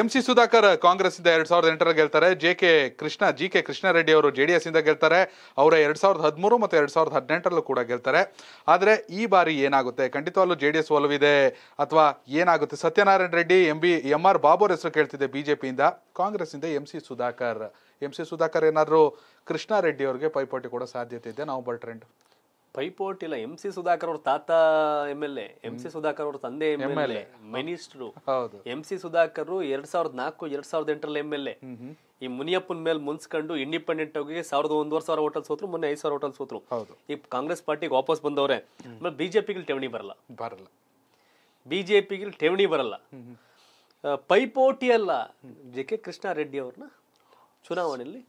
M C Sudhakar Congress ಇಂದ ಎರಡ್ ಸಾವಿರದ ಎಂಟರಲ್ಲಿ ಗೆಲ್ತಾರೆ J K Krishna G K Reddy ಅವರು ಜೆಡಿಎಸ್ ಇಂದ ಗೆಲ್ತಾರೆ ಅವರ ಎರಡ್ ಸಾವಿರದ ಹದಿಮೂರು ಮತ್ತು ಎರಡ್ ಸಾವಿರದ ಹದಿನೆಂಟರಲ್ಲೂ ಕೂಡ ಗೆಲ್ತಾರೆ ಆದರೆ ಈ ಬಾರಿ ಏನಾಗುತ್ತೆ ಖಂಡಿತವಾಗ್ಲೂ ಜೆ ಡಿ ಎಸ್ ಒಲವಿದೆ ಅಥವಾ ಏನಾಗುತ್ತೆ Satyanarayana Reddy M B M R Babu ಹೆಸರು ಕೇಳ್ತಿದೆ ಬಿಜೆಪಿಯಿಂದ ಕಾಂಗ್ರೆಸ್ ಇಂದ M C Sudhakar M C Sudhakar ಏನಾದರೂ ರೆಡ್ಡಿ ಅವರಿಗೆ ಪೈಪೋಟಿ ಕೊಡೋ ಸಾಧ್ಯತೆ ಇದೆ ನಾವು ಬರ್ಟ್ರೆಂಡ್ ಟ್ರೆಂಡ್ ಪೈಪೋಟಿ ಇಲ್ಲ ಎಂ ಸಿ ಸುಧಾಕರ್ ಅವ್ರ ತಾತ M L A M C Sudhakar ಅವ್ರ ತಂದೆ M A minister M C Sudhakar ಎರಡ್ ಸಾವಿರದ ನಾಲ್ಕು ಎರಡ್ ಸಾವಿರದ ಎಂಟರಲ್ಲಿ ಎಂ ಎಲ್ ಎ ಈ ಮುನಿಯಪ್ಪನ ಮೇಲೆ ಮುನ್ಸ್ಕೊಂಡು ಇಂಡಿಪೆಂಡೆಂಟ್ ಆಗಿ ಸಾವಿರದ ಒಂದೂವರೆ ಸಾವಿರ ಹೋಟೆಲ್ ಸೋತ್ರು ಮೊನ್ನೆ ಐದು ಸಾವಿರ ಹೋಟೆಲ್ ಸೋತ್ರು ಈ ಕಾಂಗ್ರೆಸ್ ಪಾರ್ಟಿಗೆ ವಾಪಸ್ ಬಂದವ್ರೆ ಆಮೇಲೆ ಬಿಜೆಪಿಗೆ ಠೇವಣಿ ಬರಲ್ಲ ಬರಲ್ಲ ಬಿಜೆಪಿಗೆ ಠೇವಣಿ ಬರಲ್ಲ ಪೈಪೋಟಿ ಅಲ್ಲ ಜೆ ಕೆ ರೆಡ್ಡಿ ಅವ್ರನ್ನ ಚುನಾವಣೆಯಲ್ಲಿ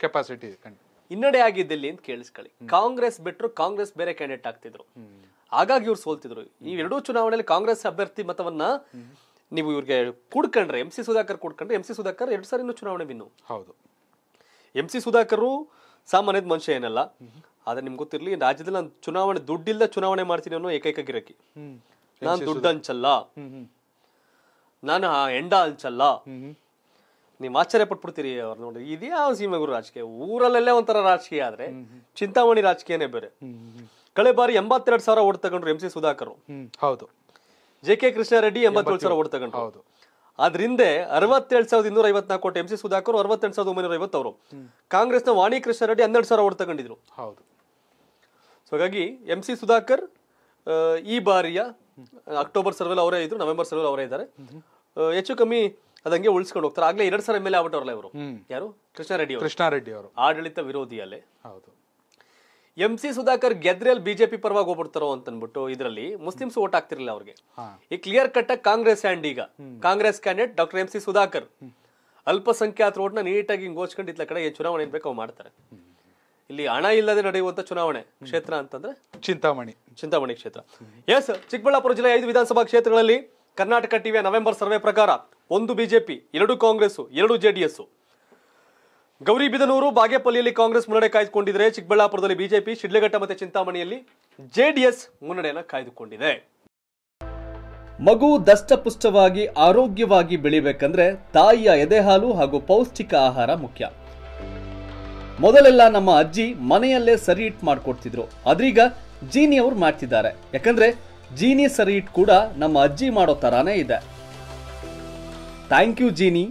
ಕೆಪಾಸಿಟಿ ಕೆಪಾಸಿಟಿ ಹಿನ್ನಡೆ ಆಗಿದ್ದಲ್ಲಿ ಅಂತ ಕೇಳಿಸ್ಕೊಳ್ಳಿ ಕಾಂಗ್ರೆಸ್ ಬಿಟ್ಟರು ಕಾಂಗ್ರೆಸ್ ಬೇರೆ ಕ್ಯಾಂಡಿಡೇಟ್ ಆಗ್ತಿದ್ರು ಹಾಗಾಗಿ ಇವ್ರು ಸೋಲ್ತಿದ್ರು ಈ ಎರಡೂ ಚುನಾವಣೆಯಲ್ಲಿ ಕಾಂಗ್ರೆಸ್ ಅಭ್ಯರ್ಥಿ ಮತವನ್ನ ನೀವು ಇವ್ರಿಗೆ ಕುಡ್ಕಂಡ್ರೆ ಎಂ ಸಿ ಸುಧಾಕರ್ ಕುಡ್ಕಂಡ್ರೆ ಎಂ ಸಿ ಸುಧಾಕರ್ ಎರಡು ಸಾರಿ ಚುನಾವಣೆ ಬಿನ್ನು ಹೌದು ಎಂ ಸಿ ಸುಧಾಕರ್ ಸಾಮಾನ್ಯದ ಮನುಷ್ಯ ಏನಲ್ಲ ಆದ್ರೆ ನಿಮ್ಗೆ ಗೊತ್ತಿರ್ಲಿ ರಾಜ್ಯದಲ್ಲಿ ನಾನು ಚುನಾವಣೆ ದುಡ್ಡಿಲ್ಲ ಚುನಾವಣೆ ಮಾಡ್ತೀನಿ ಅನ್ನೋ ಏಕೈಕ ಗಿರಕಿ ನಾನು ದುಡ್ಡು ಹಂಚಲ್ಲ ನಾನು ಎಂಡ ಹಂಚಲ್ಲ ನೀವು ಆಶ್ಚರ್ಯ ಪಟ್ಬಿಡ್ತೀರಿ ಅವ್ರು ನೋಡಿ ಇದ್ಯಾವ ಸೀಮೆಗುರು ರಾಜಕೀಯ ಊರಲ್ಲೇ ಒಂಥರ ರಾಜಕೀಯ ಆದ್ರೆ ಚಿಂತಾಮಣಿ ರಾಜಕೀಯನೇ ಬೇರೆ ಕಳೆ ಬಾರಿ ಎಂಬತ್ತೆರಡು ಸಾವಿರ ಓಟ್ ತಗೊಂಡ್ರು ಎಂ ಸಿ ಸುಧಾಕರ್ ಹೌದು ಜೆ ಕೆ ರೆಡ್ಡಿ ಎಂಬತ್ತೇಳು ಸಾವಿರ ಓಟ್ ತಗೊಂಡ್ರು ಹೌದು ಅದರಿಂದ ಅರವತ್ತೇಳು ಸಾವಿರದ ಇನ್ನೂರ ಐವತ್ನಾಲ್ಕು ಕೋಟಿ ಎಂ ಸಿ ಸುಧಾಕರ್ ಅರವತ್ತೆಂಟು ಸಾವಿರದ ಒಂಬೈನೂರ ಐವತ್ತವರು ಕಾಂಗ್ರೆಸ್ನ ವಾಣಿ ರೆಡ್ಡಿ ಹನ್ನೆರಡು ಸಾವಿರ ಓಟ್ ತಗೊಂಡಿದ್ರು ಹೌದು ಸೊ ಹಾಗಾಗಿ ಎಂ ಸಿ ಸುಧಾಕರ್ ಈ ಬಾರಿಯ ಅಕ್ಟೋಬರ್ ಸರ್ವೆಲ್ ಅವರೇ ಇದ್ರು ನವೆಂಬರ್ ಸರ್ವೆಲ್ ಅವರೇ ಇದ್ದಾರೆ ಹೆಚ್ಚು ಕಮ್ಮಿ ಹದಂಗೇ ಉಳ್ಸ್ಕೊಂಡ ಹೋಗ್ತಾರ ಆಗ್ಲೇ 2000 ಎಂಎಲ್ ಆಗ್ಬಿಡೋರಲ್ಲ ಇವರು ಯಾರು ಕೃಷ್ಣ ರೆಡ್ಡಿ ಅವರು ಕೃಷ್ಣ ರೆಡ್ಡಿ ಅವರು ಆಡಳಿತ ವಿರೋಧಿ ಅಲೆ ಹೌದು ಎಂಸಿ ಸುದಾಕರ್ ಗೆದ್ರಲ್ ಬಿಜೆಪಿ ಪರವಾಗಿ ಹೋಗ್ಬಿಡ್ತಾರೋ ಅಂತ ಅನ್ಬಿಟ್ಟು ಇದರಲ್ಲಿ ಮುಸ್ಲಿಂಸ್ ವೋಟ್ ಹಾಕ್ತಿರಲಿಲ್ಲ ಅವರಿಗೆ ಈ ಕ್ಲಿಯರ್ ಕಟ್ ಕಾಂಗ್ರೆಸ್ ಆಂಡ್ ಈಗ Congress candidate doctor MC Sudhakar ಅಲ್ಪ ಸಂಖ್ಯಾತರನ್ನ ನೀಟಾಗಿ ಇಂಗೋಚ್ಕೊಂಡಿತ್ಲ ಕಡೆ ಚುನಾವಣೆ ಬೇಕಾವ ಮಾಡ್ತಾರೆ ಇಲ್ಲಿ ಹಣ ಇಲ್ಲದೆ ನಡೆಯುವಂತ ಚುನಾವಣೆ ಕ್ಷೇತ್ರ ಅಂತಂದ್ರೆ ಚಿಂತಾಮಣಿ ಚಿಂತಾಮಣಿ ಕ್ಷೇತ್ರ ಎಸ್ ಚಿಕ್ಕಬಳ್ಳಾಪುರ ಜಿಲ್ಲೆ ಐದು ವಿಧಾನಸಭಾ ಕ್ಷೇತ್ರಗಳಲ್ಲಿ ಕರ್ನಾಟಕ ಟಿವಿಯ ನವೆಂಬರ್ ಸರ್ವೆ ಪ್ರಕಾರ ಒಂದು ಬಿಜೆಪಿ ಎರಡು ಕಾಂಗ್ರೆಸ್ ಎರಡು ಜೆಡಿಎಸ್ ಗೌರಿಬಿದನೂರು ಬಾಗೇಪಲ್ಲಿಯಲ್ಲಿ ಕಾಂಗ್ರೆಸ್ ಮುನ್ನಡೆ ಕಾಯ್ದುಕೊಂಡಿದ್ರೆ ಚಿಕ್ಕಬಳ್ಳಾಪುರದಲ್ಲಿ ಬಿಜೆಪಿ ಶಿಡ್ಲಘಟ್ಟ ಮತ್ತು ಚಿಂತಾಮಣಿಯಲ್ಲಿ ಜೆಡಿಎಸ್ ಮುನ್ನಡೆಯನ್ನು ಕಾಯ್ದುಕೊಂಡಿದೆ ಮಗು ದಷ್ಟಪುಷ್ಟವಾಗಿ ಆರೋಗ್ಯವಾಗಿ ಬೆಳಿಬೇಕಂದ್ರೆ ತಾಯಿಯ ಎದೆಹಾಲು ಹಾಗೂ ಪೌಷ್ಟಿಕ ಆಹಾರ ಮುಖ್ಯ ಮೊದಲೆಲ್ಲ ನಮ್ಮ ಅಜ್ಜಿ ಮನೆಯಲ್ಲೇ ಸರಿ ಇಟ್ ಮಾಡ್ಕೊಡ್ತಿದ್ರು ಅದ್ರೀಗ ಜೀನಿಯವ್ರು ಮಾಡ್ತಿದ್ದಾರೆ ಯಾಕಂದ್ರೆ ಜೀನಿ ಸರಿ ಇಟ್ ಕೂಡ ನಮ್ಮ ಅಜ್ಜಿ ಮಾಡೋ ಥರಾನೇ ಇದೆ ಥ್ಯಾಂಕ್ ಯು ಜೀನಿ